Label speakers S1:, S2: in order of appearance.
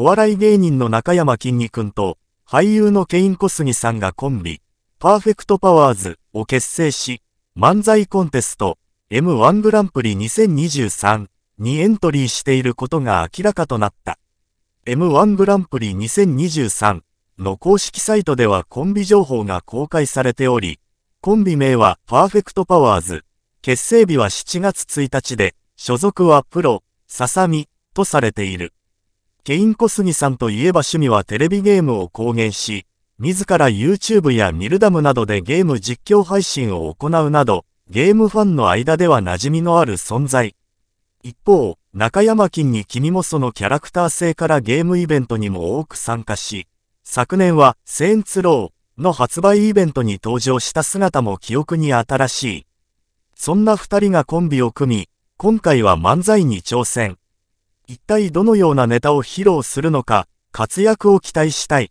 S1: お笑い芸人の中山きんに君と、俳優のケイン小杉さんがコンビ、パーフェクトパワーズを結成し、漫才コンテスト、M1 グランプリ2023にエントリーしていることが明らかとなった。M1 グランプリ2023の公式サイトではコンビ情報が公開されており、コンビ名はパーフェクトパワーズ、結成日は7月1日で、所属はプロ、ささみ、とされている。ケイン・コスギさんといえば趣味はテレビゲームを公言し、自ら YouTube やミルダムなどでゲーム実況配信を行うなど、ゲームファンの間では馴染みのある存在。一方、中山金に君もそのキャラクター性からゲームイベントにも多く参加し、昨年はセンツローの発売イベントに登場した姿も記憶に新しい。そんな二人がコンビを組み、今回は漫才に挑戦。一体どのようなネタを披露するのか、活躍を期待したい。